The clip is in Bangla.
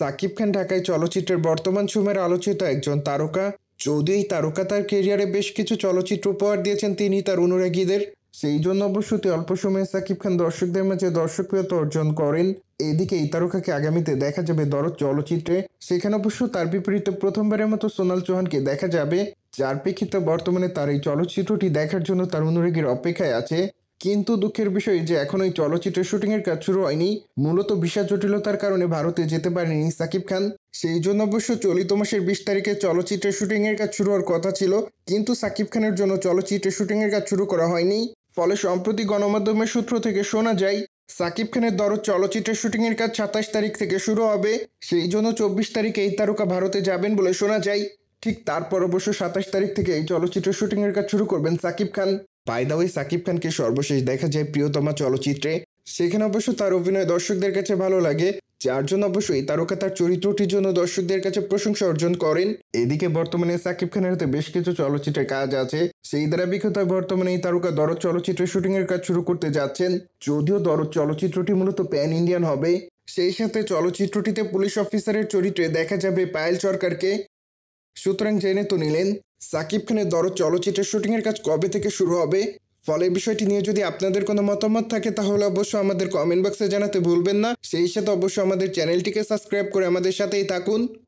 সাকিব খান ঢাকায় চলচ্চিত্রের বর্তমান সময়ের আলোচিত একজন তারকা যদিও এই তারকা তার কেরিয়ারে বেশ কিছু চলচ্চিত্র উপহার দিয়েছেন তিনি তার অনুরাগীদের সেই জন্য অবশ্য অল্প সময়ে সাকিব খান দর্শকদের মাঝে দর্শকপ্রিয়তা অর্জন করেন এদিকে এই তারকাকে আগামীতে দেখা যাবে দরদ চলচ্চিত্রে সেখানে অবশ্য তার বিপরীতে প্রথমবারের মতো সোনাল চৌহানকে দেখা যাবে যার প্রেক্ষিতে বর্তমানে তার এই চলচ্চিত্রটি দেখার জন্য তার অনুরাগীর অপেক্ষায় আছে কিন্তু দুঃখের বিষয় যে এখন ওই চলচ্চিত্রের শুটিংয়ের কাজ শুরু হয়নি মূলত ভিসা জটিলতার কারণে ভারতে যেতে পারেনি সাকিব খান সেই জন্য অবশ্য চলিত মাসের বিশ তারিখে চলচ্চিত্রের শুটিংয়ের কাজ শুরু হওয়ার কথা ছিল কিন্তু সাকিব খানের জন্য চলচ্চিত্রের শুটিংয়ের কাজ শুরু করা হয়নি ফলে সম্প্রতি গণমাধ্যমের সূত্র থেকে শোনা যায় সাকিব খানের দর চলচ্চিত্রের শুটিংয়ের কাজ সাতাশ তারিখ থেকে শুরু হবে সেই জন্য চব্বিশ তারিখে এই তারকা ভারতে যাবেন বলে শোনা যায় ঠিক তারপর অবশ্য সাতাশ তারিখ থেকে এই চলচ্চিত্র শুটিংয়ের কাজ শুরু করবেন সাকিব খান বাই সাকিব খানকে সর্বশেষ দেখা যায় প্রিয়তমা চলচ্চিত্রে সেখানে অবশ্য তার অভিনয় দর্শকদের কাছে ভালো লাগে যার জন্য অবশ্যই তারকা তার চরিত্রটির জন্য দর্শকদের কাছে প্রশংসা অর্জন করেন এদিকে বর্তমানে সাকিব খানের হাতে বেশ কিছু চলচ্চিত্রের কাজ আছে সেই ধারাবাহিকতায় বর্তমানে এই তারকা দরদ চলচ্চিত্রের এর কাজ শুরু করতে যাচ্ছেন যদিও দরদ চলচ্চিত্রটি মূলত প্যান ইন্ডিয়ান হবে সেই সাথে চলচ্চিত্রটিতে পুলিশ অফিসারের চরিত্রে দেখা যাবে পায়েল সরকারকে সুতরাং জেনে তো নিলেন সাকিব খানের দরদ চলচ্চিত্রের শুটিংয়ের কাজ কবে থেকে শুরু হবে ফলে বিষয়টি নিয়ে যদি আপনাদের কোনো মতামত থাকে তাহলে অবশ্যই আমাদের কমেন্ট বক্সে জানাতে ভুলবেন না সেই সাথে অবশ্যই আমাদের চ্যানেলটিকে সাবস্ক্রাইব করে আমাদের সাথেই থাকুন